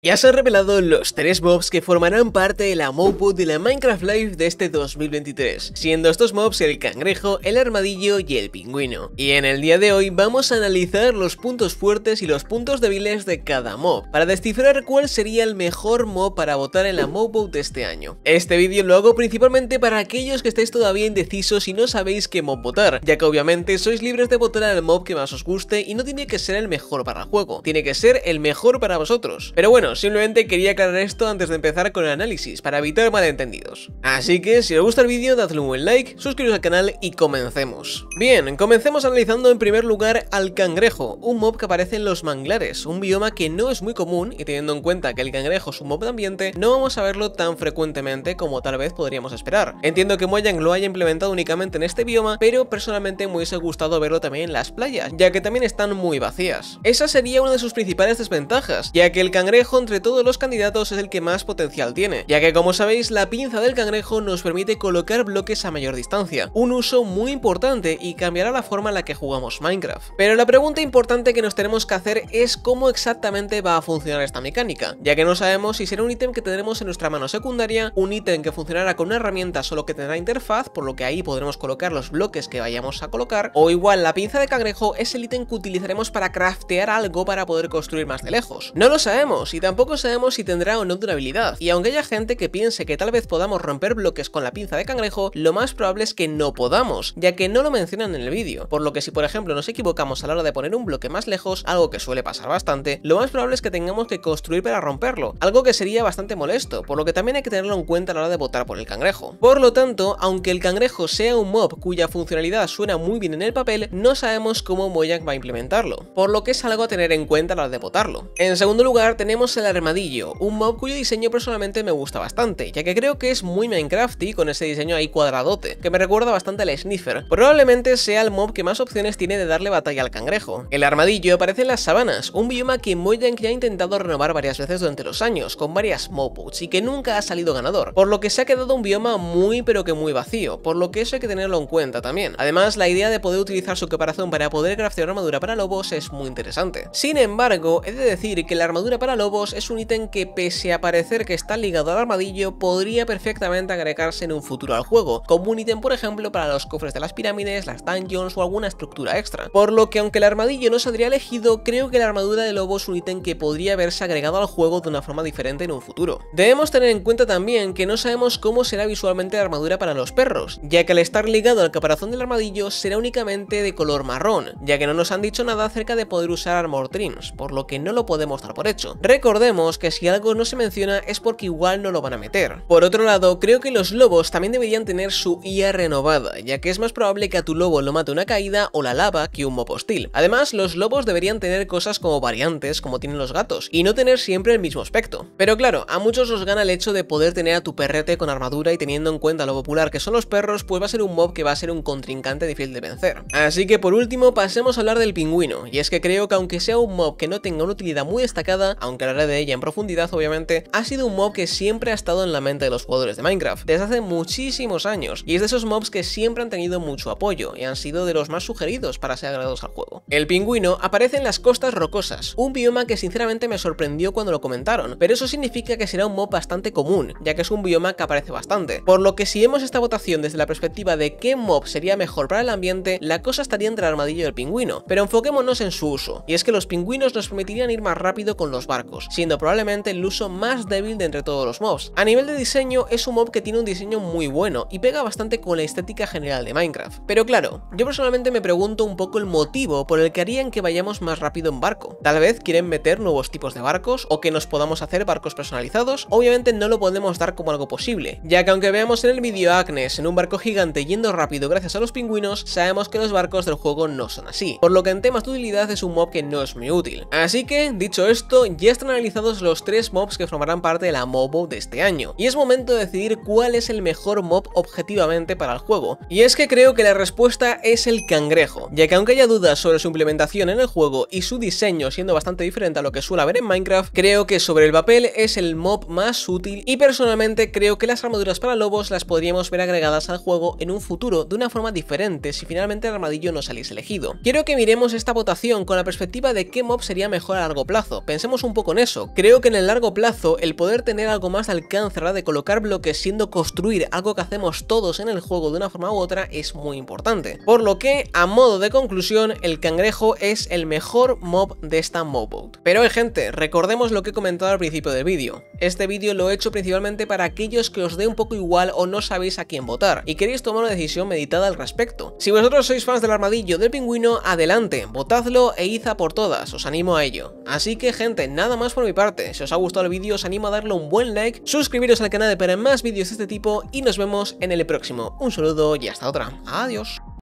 Ya se han revelado los tres mobs que formarán parte de la vote de la Minecraft Live de este 2023, siendo estos mobs el cangrejo, el armadillo y el pingüino. Y en el día de hoy vamos a analizar los puntos fuertes y los puntos débiles de cada mob, para descifrar cuál sería el mejor mob para votar en la vote de este año. Este vídeo lo hago principalmente para aquellos que estáis todavía indecisos y no sabéis qué mob votar, ya que obviamente sois libres de votar al mob que más os guste y no tiene que ser el mejor para el juego, tiene que ser el mejor para vosotros. Pero bueno, simplemente quería aclarar esto antes de empezar con el análisis, para evitar malentendidos. Así que, si os gusta el vídeo, dadle un buen like, suscribiros al canal y comencemos. Bien, comencemos analizando en primer lugar al cangrejo, un mob que aparece en los manglares, un bioma que no es muy común y teniendo en cuenta que el cangrejo es un mob de ambiente, no vamos a verlo tan frecuentemente como tal vez podríamos esperar. Entiendo que Mojang lo haya implementado únicamente en este bioma, pero personalmente me hubiese gustado verlo también en las playas, ya que también están muy vacías. Esa sería una de sus principales desventajas, ya que el cangrejo entre todos los candidatos es el que más potencial tiene, ya que como sabéis la pinza del cangrejo nos permite colocar bloques a mayor distancia, un uso muy importante y cambiará la forma en la que jugamos Minecraft. Pero la pregunta importante que nos tenemos que hacer es cómo exactamente va a funcionar esta mecánica, ya que no sabemos si será un ítem que tendremos en nuestra mano secundaria, un ítem que funcionará con una herramienta solo que tendrá interfaz, por lo que ahí podremos colocar los bloques que vayamos a colocar, o igual la pinza de cangrejo es el ítem que utilizaremos para craftear algo para poder construir más de lejos. No lo sabemos y tampoco sabemos si tendrá o no durabilidad, y aunque haya gente que piense que tal vez podamos romper bloques con la pinza de cangrejo, lo más probable es que no podamos, ya que no lo mencionan en el vídeo, por lo que si por ejemplo nos equivocamos a la hora de poner un bloque más lejos, algo que suele pasar bastante, lo más probable es que tengamos que construir para romperlo, algo que sería bastante molesto, por lo que también hay que tenerlo en cuenta a la hora de votar por el cangrejo. Por lo tanto, aunque el cangrejo sea un mob cuya funcionalidad suena muy bien en el papel, no sabemos cómo Mojang va a implementarlo, por lo que es algo a tener en cuenta a la hora de votarlo. En segundo lugar, tenemos el armadillo, un mob cuyo diseño personalmente me gusta bastante, ya que creo que es muy Minecrafty con ese diseño ahí cuadradote, que me recuerda bastante al Sniffer. Probablemente sea el mob que más opciones tiene de darle batalla al cangrejo. El armadillo aparece en las sabanas, un bioma que Mojang ya ha intentado renovar varias veces durante los años, con varias mobs y que nunca ha salido ganador, por lo que se ha quedado un bioma muy pero que muy vacío, por lo que eso hay que tenerlo en cuenta también. Además, la idea de poder utilizar su caparazón para poder craftear armadura para lobos es muy interesante. Sin embargo, he de decir que la armadura para lobos es un ítem que pese a parecer que está ligado al armadillo, podría perfectamente agregarse en un futuro al juego, como un ítem por ejemplo para los cofres de las pirámides, las dungeons o alguna estructura extra. Por lo que aunque el armadillo no se habría elegido, creo que la armadura de lobo es un ítem que podría haberse agregado al juego de una forma diferente en un futuro. Debemos tener en cuenta también que no sabemos cómo será visualmente la armadura para los perros, ya que al estar ligado al caparazón del armadillo será únicamente de color marrón, ya que no nos han dicho nada acerca de poder usar Armor Trims, por lo que no lo podemos dar por hecho recordemos que si algo no se menciona es porque igual no lo van a meter. Por otro lado, creo que los lobos también deberían tener su IA renovada, ya que es más probable que a tu lobo lo mate una caída o la lava que un mob hostil. Además, los lobos deberían tener cosas como variantes, como tienen los gatos, y no tener siempre el mismo aspecto. Pero claro, a muchos los gana el hecho de poder tener a tu perrete con armadura y teniendo en cuenta lo popular que son los perros, pues va a ser un mob que va a ser un contrincante difícil de vencer. Así que por último, pasemos a hablar del pingüino, y es que creo que aunque sea un mob que no tenga una utilidad muy destacada, aunque la red de ella en profundidad, obviamente, ha sido un mob que siempre ha estado en la mente de los jugadores de Minecraft, desde hace muchísimos años, y es de esos mobs que siempre han tenido mucho apoyo y han sido de los más sugeridos para ser agregados al juego. El pingüino aparece en las costas rocosas, un bioma que sinceramente me sorprendió cuando lo comentaron, pero eso significa que será un mob bastante común, ya que es un bioma que aparece bastante, por lo que si vemos esta votación desde la perspectiva de qué mob sería mejor para el ambiente, la cosa estaría entre el armadillo y el pingüino, pero enfoquémonos en su uso, y es que los pingüinos nos permitirían ir más rápido con los barcos, siendo probablemente el uso más débil de entre todos los mobs. A nivel de diseño, es un mob que tiene un diseño muy bueno y pega bastante con la estética general de Minecraft. Pero claro, yo personalmente me pregunto un poco el motivo por el que harían que vayamos más rápido en barco. Tal vez quieren meter nuevos tipos de barcos o que nos podamos hacer barcos personalizados, obviamente no lo podemos dar como algo posible, ya que aunque veamos en el vídeo a Agnes en un barco gigante yendo rápido gracias a los pingüinos, sabemos que los barcos del juego no son así, por lo que en temas de utilidad es un mob que no es muy útil. Así que, dicho esto, ya están analizados los tres mobs que formarán parte de la MOBO de este año, y es momento de decidir cuál es el mejor mob objetivamente para el juego. Y es que creo que la respuesta es el cangrejo, ya que aunque haya dudas sobre su implementación en el juego y su diseño siendo bastante diferente a lo que suele haber en Minecraft, creo que sobre el papel es el mob más útil y personalmente creo que las armaduras para lobos las podríamos ver agregadas al juego en un futuro de una forma diferente si finalmente el armadillo no saliese elegido. Quiero que miremos esta votación con la perspectiva de qué mob sería mejor a largo plazo, pensemos un poco en eso creo que en el largo plazo el poder tener algo más alcance de colocar bloques siendo construir algo que hacemos todos en el juego de una forma u otra es muy importante. Por lo que, a modo de conclusión, el cangrejo es el mejor mob de esta mobot. Pero eh, gente, recordemos lo que he comentado al principio del vídeo. Este vídeo lo he hecho principalmente para aquellos que os dé un poco igual o no sabéis a quién votar y queréis tomar una decisión meditada al respecto. Si vosotros sois fans del armadillo del pingüino, adelante, votadlo e iza por todas, os animo a ello. Así que gente, nada más por mi parte, si os ha gustado el vídeo os animo a darle un buen like, suscribiros al canal para más vídeos de este tipo y nos vemos en el próximo. Un saludo y hasta otra. Adiós.